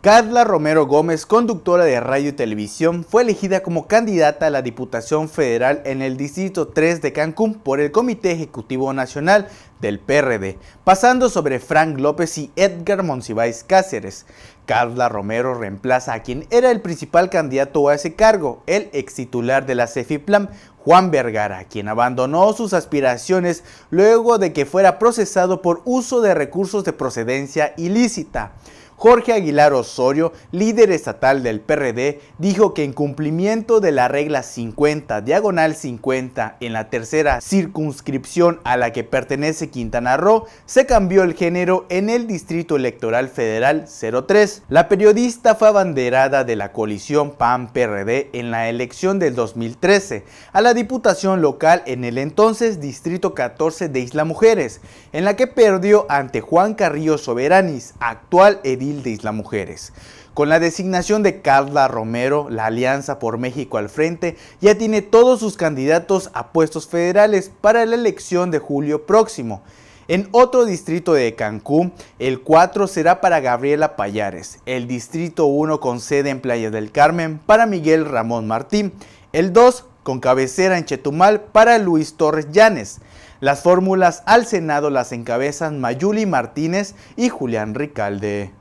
Carla Romero Gómez, conductora de radio y televisión, fue elegida como candidata a la Diputación Federal en el Distrito 3 de Cancún por el Comité Ejecutivo Nacional del PRD, pasando sobre Frank López y Edgar Monsiváis Cáceres. Carla Romero reemplaza a quien era el principal candidato a ese cargo, el ex titular de la CEFIPLAM, Juan Vergara, quien abandonó sus aspiraciones luego de que fuera procesado por uso de recursos de procedencia ilícita. Jorge Aguilar Osorio, líder estatal del PRD, dijo que en cumplimiento de la regla 50, diagonal 50, en la tercera circunscripción a la que pertenece Quintana Roo, se cambió el género en el Distrito Electoral Federal 03. La periodista fue abanderada de la coalición PAN-PRD en la elección del 2013 a la Diputación Local en el entonces Distrito 14 de Isla Mujeres, en la que perdió ante Juan Carrillo Soberanis, actual edil de Isla Mujeres. Con la designación de Carla Romero, la Alianza por México al frente ya tiene todos sus candidatos a puestos federales para la elección de julio próximo. En otro distrito de Cancún, el 4 será para Gabriela Payares, el distrito 1 con sede en Playa del Carmen para Miguel Ramón Martín, el 2 con cabecera en Chetumal para Luis Torres Llanes. Las fórmulas al Senado las encabezan Mayuli Martínez y Julián Ricalde.